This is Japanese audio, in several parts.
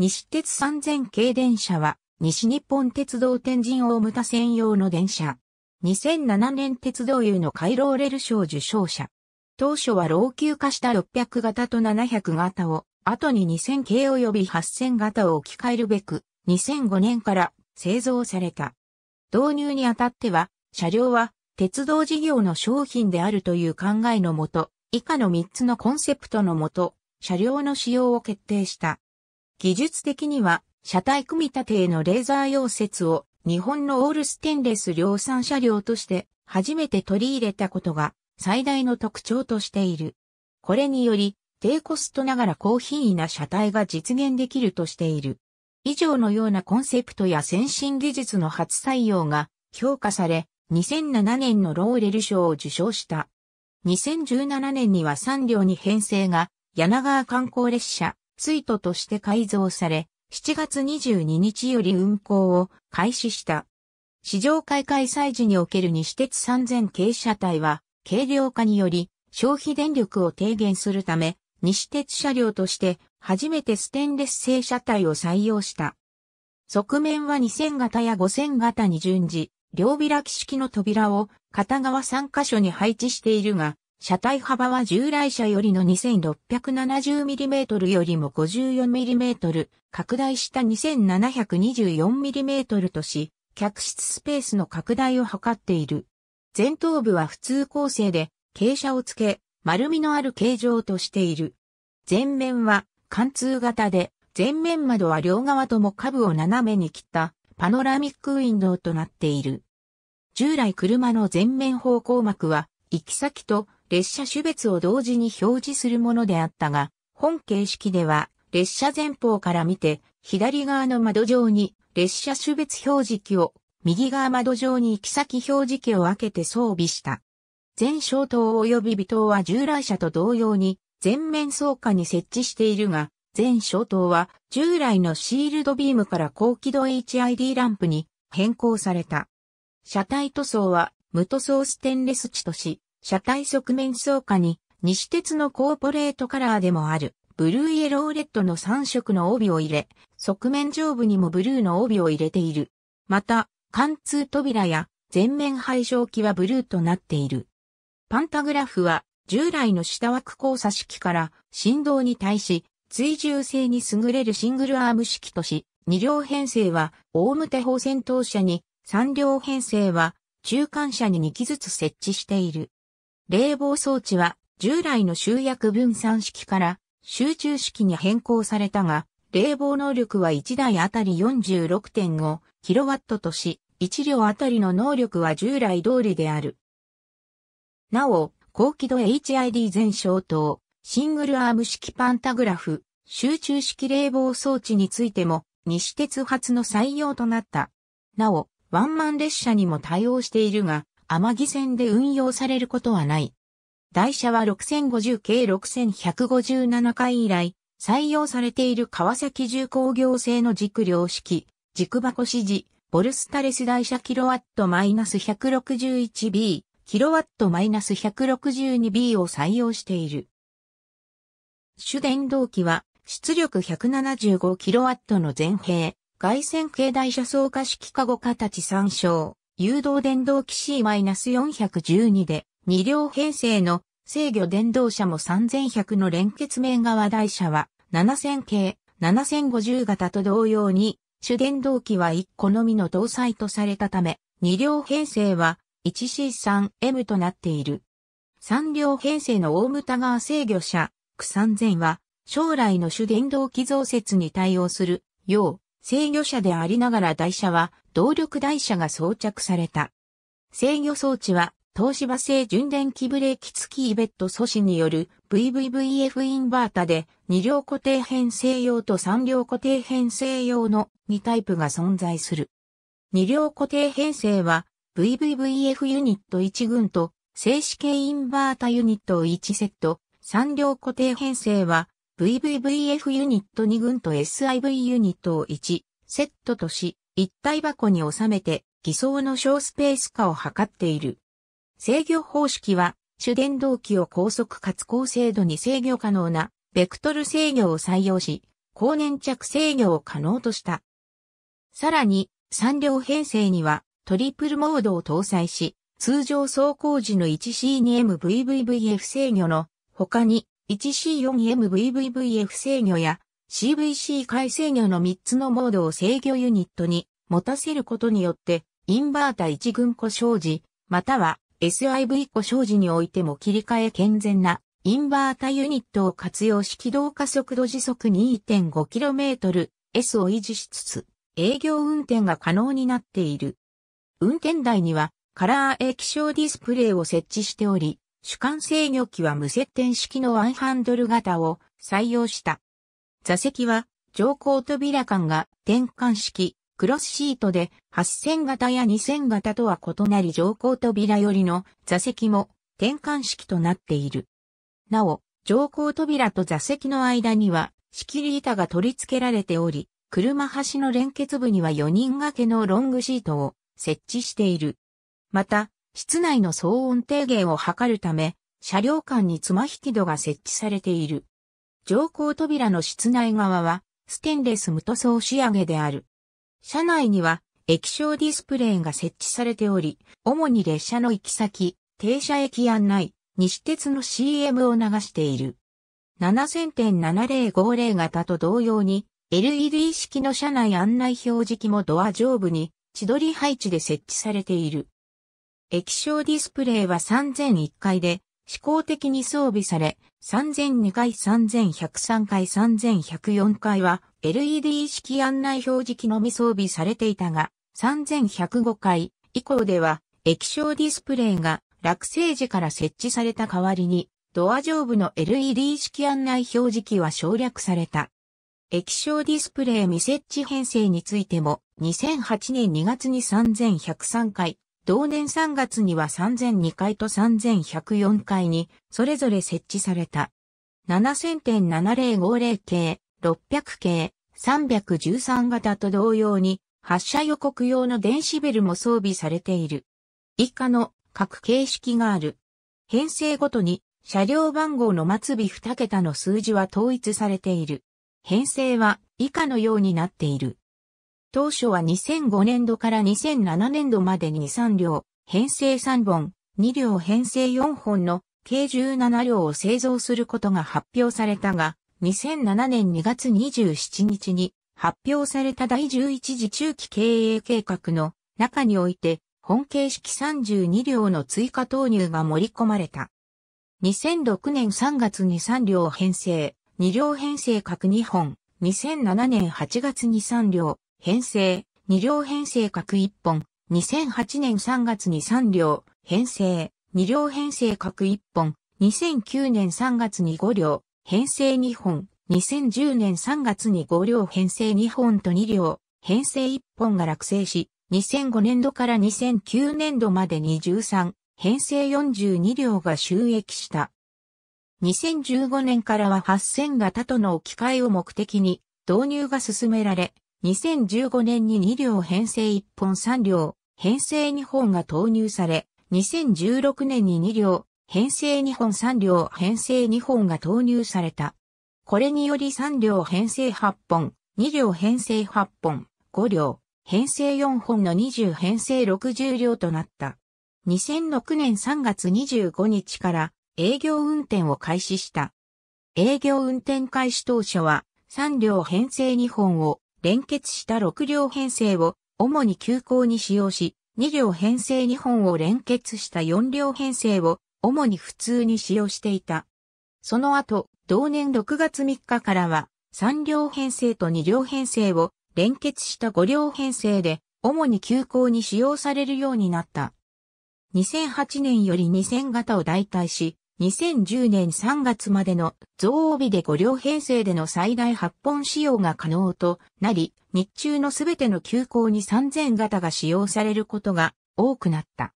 西鉄3000系電車は、西日本鉄道天神大牟田専用の電車。2007年鉄道優の回廊レル賞受賞者。当初は老朽化した600型と700型を、後に2000系及び8000型を置き換えるべく、2005年から製造された。導入にあたっては、車両は鉄道事業の商品であるという考えのもと、以下の3つのコンセプトのもと、車両の使用を決定した。技術的には車体組み立てへのレーザー溶接を日本のオールステンレス量産車両として初めて取り入れたことが最大の特徴としている。これにより低コストながら高品位な車体が実現できるとしている。以上のようなコンセプトや先進技術の初採用が評価され、2007年のローレル賞を受賞した。2017年には3両に編成が柳川観光列車ツイートとして改造され、7月22日より運行を開始した。市場開開催時における西鉄3000系車体は、軽量化により消費電力を低減するため、西鉄車両として初めてステンレス製車体を採用した。側面は2000型や5000型に順次、両開き式の扉を片側3箇所に配置しているが、車体幅は従来車よりの 2670mm よりも 54mm 拡大した 2724mm とし、客室スペースの拡大を図っている。前頭部は普通構成で、傾斜をつけ、丸みのある形状としている。前面は貫通型で、前面窓は両側とも下部を斜めに切ったパノラミックウィンドウとなっている。従来車の前面方向膜は、行き先と列車種別を同時に表示するものであったが、本形式では列車前方から見て左側の窓上に列車種別表示器を右側窓上に行き先表示器を分けて装備した。全小灯及び微灯は従来車と同様に全面倉下に設置しているが、全小灯は従来のシールドビームから高輝度 HID ランプに変更された。車体塗装は無塗装ステンレス地とし、車体側面草化に、西鉄のコーポレートカラーでもある、ブルーイエローレッドの3色の帯を入れ、側面上部にもブルーの帯を入れている。また、貫通扉や前面配色機はブルーとなっている。パンタグラフは従来の下枠交差式から振動に対し追従性に優れるシングルアーム式とし、2両編成は大手方先頭車に、3両編成は中間車に2機ずつ設置している。冷房装置は従来の集約分散式から集中式に変更されたが、冷房能力は1台あたり 46.5kW とし、1両あたりの能力は従来通りである。なお、高輝度 HID 全消灯、シングルアーム式パンタグラフ、集中式冷房装置についても、西鉄発の採用となった。なお、ワンマン列車にも対応しているが、天城線で運用されることはない。台車は6050系6157回以来、採用されている川崎重工業製の軸量式、軸箱指示、ボルスタレス台車キロワットマイナス 161B、キロワットマイナス 162B を採用している。主電動機は出力1 7 5ットの前閉、外線系台車総化式加護形参照。誘導電動機 C-412 で2両編成の制御電動車も3100の連結面側台車は7000系7050型と同様に主電動機は1個のみの搭載とされたため2両編成は 1C3M となっている。3両編成の大牟田川制御車、区3000は将来の主電動機増設に対応するよう制御車でありながら台車は動力台車が装着された。制御装置は東芝製純電気ブレーキ付きイベット素子による VVVF インバータで2両固定編成用と3両固定編成用の2タイプが存在する。2両固定編成は VVVF ユニット1群と静止系インバータユニットを1セット、3両固定編成は VVVF ユニット2軍と SIV ユニットを1、セットとし、一体箱に収めて、偽装の小スペース化を図っている。制御方式は、主電動機を高速かつ高精度に制御可能な、ベクトル制御を採用し、高粘着制御を可能とした。さらに、3両編成には、トリプルモードを搭載し、通常走行時の 1C2MVVVF 制御の他に 1C4MVVVF 制御や CVC 回制御の3つのモードを制御ユニットに持たせることによって、インバータ1群故障時、または SIV 故障時においても切り替え健全なインバータユニットを活用し起動加速度時速 2.5km S を維持しつつ、営業運転が可能になっている。運転台にはカラー液晶ディスプレイを設置しており、主幹制御機は無接点式のワンハンドル型を採用した。座席は乗降扉間が転換式、クロスシートで8000型や2000型とは異なり乗降扉よりの座席も転換式となっている。なお、乗降扉と座席の間には仕切り板が取り付けられており、車端の連結部には4人掛けのロングシートを設置している。また、室内の騒音低減を図るため、車両間に爪引き戸が設置されている。乗降扉の室内側は、ステンレス無塗装仕上げである。車内には、液晶ディスプレイが設置されており、主に列車の行き先、停車駅案内、西鉄の CM を流している。7000.7050型と同様に、LED 式の車内案内表示器もドア上部に、千鳥配置で設置されている。液晶ディスプレイは3001回で、試行的に装備され、3002回、3103回、3104回は LED 式案内表示機のみ装備されていたが、3105回以降では液晶ディスプレイが落成時から設置された代わりに、ドア上部の LED 式案内表示機は省略された。液晶ディスプレイ未設置編成についても、2008年2月に3103回、同年3月には3002階と3104階にそれぞれ設置された。7000.7050系、600系、313型と同様に発射予告用の電子ベルも装備されている。以下の各形式がある。編成ごとに車両番号の末尾2桁の数字は統一されている。編成は以下のようになっている。当初は2005年度から2007年度までに3両、編成3本、2両編成4本の計17両を製造することが発表されたが、2007年2月27日に発表された第11次中期経営計画の中において、本形式32両の追加投入が盛り込まれた。2006年3月に3両編成、2両編成各2本、2007年8月に3両、編成、2両編成各1本、2008年3月に3両、編成、2両編成各1本、2009年3月に5両、編成2本、2010年3月に5両編成2本と2両、編成1本が落成し、2005年度から2009年度までに13、編成42両が収益した。2015年からは8000型との置き換えを目的に導入が進められ、2015年に2両編成1本3両、編成2本が投入され、2016年に2両、編成2本3両、編成2本が投入された。これにより3両編成8本、2両編成8本、5両、編成4本の20編成60両となった。2006年3月25日から営業運転を開始した。営業運転開始当初は3両編成2本を連結した6両編成を主に急行に使用し、2両編成2本を連結した4両編成を主に普通に使用していた。その後、同年6月3日からは3両編成と2両編成を連結した5両編成で主に急行に使用されるようになった。2008年より2000型を代替し、2010年3月までの増帯で5両編成での最大8本使用が可能となり、日中のすべての休校に3000型が使用されることが多くなった。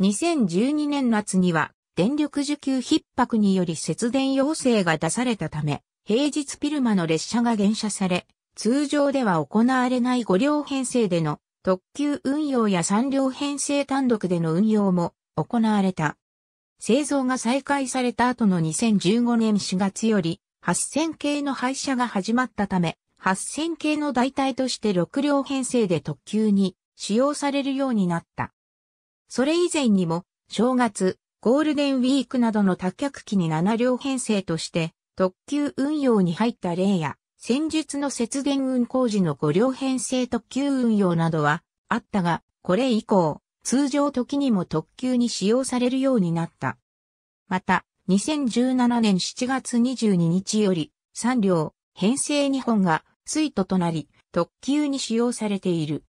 2012年夏には電力需給逼迫により節電要請が出されたため、平日ピルマの列車が減車され、通常では行われない5両編成での特急運用や3両編成単独での運用も行われた。製造が再開された後の2015年4月より、8000系の廃車が始まったため、8000系の代替として6両編成で特急に使用されるようになった。それ以前にも、正月、ゴールデンウィークなどの多客機に7両編成として、特急運用に入った例や、戦術の節電運行時の5両編成特急運用などはあったが、これ以降、通常時にも特急に使用されるようになった。また、2017年7月22日より、3両、編成2本が、水トとなり、特急に使用されている。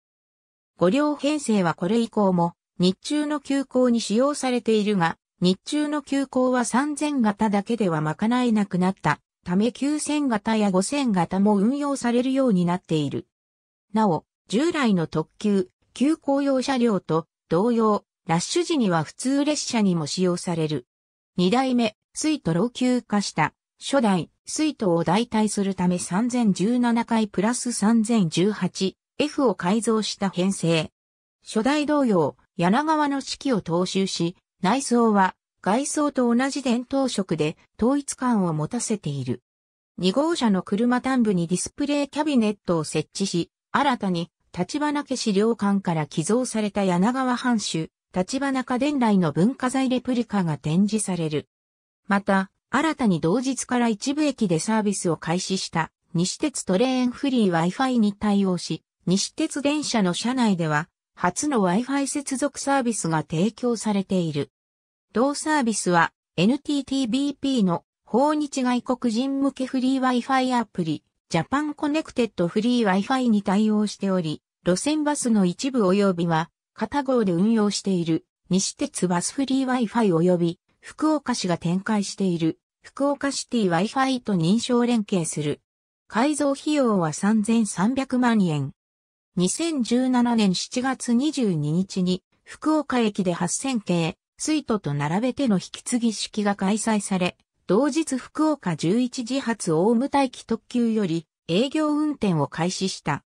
5両編成はこれ以降も、日中の休校に使用されているが、日中の休校は3000型だけでは賄えなくなったため9000型や5000型も運用されるようになっている。なお、従来の特急、急行用車両と同様、ラッシュ時には普通列車にも使用される。二代目、水ト老朽化した、初代、水トを代替するため3017回プラス 3018F を改造した編成。初代同様、柳川の四季を踏襲し、内装は外装と同じ伝統色で統一感を持たせている。二号車の車端部にディスプレイキャビネットを設置し、新たに立花家資料館から寄贈された柳川藩主、立花家伝来の文化財レプリカが展示される。また、新たに同日から一部駅でサービスを開始した西鉄トレーンフリー Wi-Fi に対応し、西鉄電車の車内では初の Wi-Fi 接続サービスが提供されている。同サービスは NTTBP の訪日外国人向けフリー Wi-Fi アプリ、ジャパンコネクテッドフリー Wi-Fi に対応しており、路線バスの一部及びは、片号で運用している、西鉄バスフリー Wi-Fi 及び、福岡市が展開している、福岡シティ Wi-Fi と認証連携する。改造費用は3300万円。2017年7月22日に、福岡駅で8000系、水都と並べての引き継ぎ式が開催され、同日福岡11時発大務待機特急より営業運転を開始した。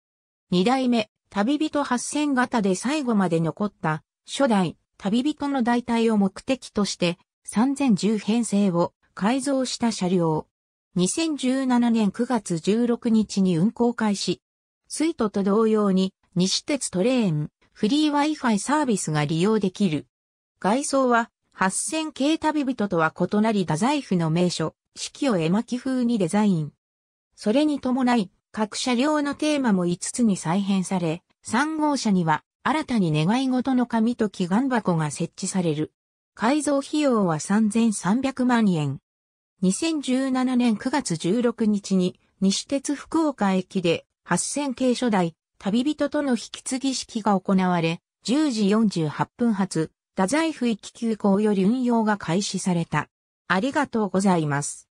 2代目、旅人8000型で最後まで残った初代旅人の代替を目的として3010編成を改造した車両。2017年9月16日に運行開始。スイートと同様に西鉄トレーン、フリー Wi-Fi サービスが利用できる。外装は8000系旅人とは異なり太宰府の名所、四季を絵巻風にデザイン。それに伴い、各車両のテーマも5つに再編され、3号車には新たに願い事の紙と祈願箱が設置される。改造費用は3300万円。2017年9月16日に西鉄福岡駅で8000系初代旅人との引き継ぎ式が行われ、10時48分発、太宰府行き急行より運用が開始された。ありがとうございます。